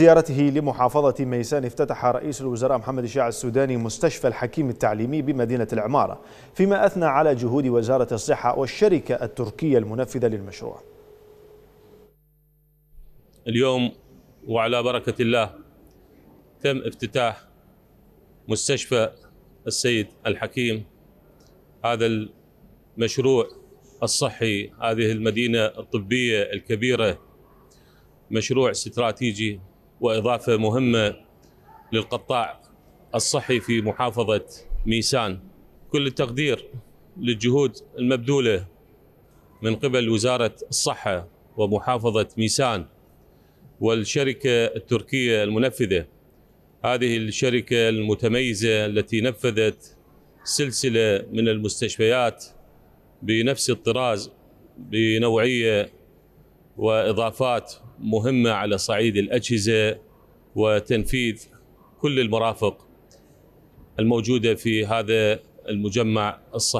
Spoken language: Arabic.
زيارته لمحافظة ميسان افتتح رئيس الوزراء محمد الشاع السوداني مستشفى الحكيم التعليمي بمدينة العمارة فيما أثنى على جهود وزارة الصحة والشركة التركية المنفذة للمشروع اليوم وعلى بركة الله تم افتتاح مستشفى السيد الحكيم هذا المشروع الصحي هذه المدينة الطبية الكبيرة مشروع استراتيجي واضافه مهمه للقطاع الصحي في محافظه ميسان كل التقدير للجهود المبذوله من قبل وزاره الصحه ومحافظه ميسان والشركه التركيه المنفذه هذه الشركه المتميزه التي نفذت سلسله من المستشفيات بنفس الطراز بنوعيه واضافات مهمه على صعيد الاجهزه وتنفيذ كل المرافق الموجوده في هذا المجمع الصحي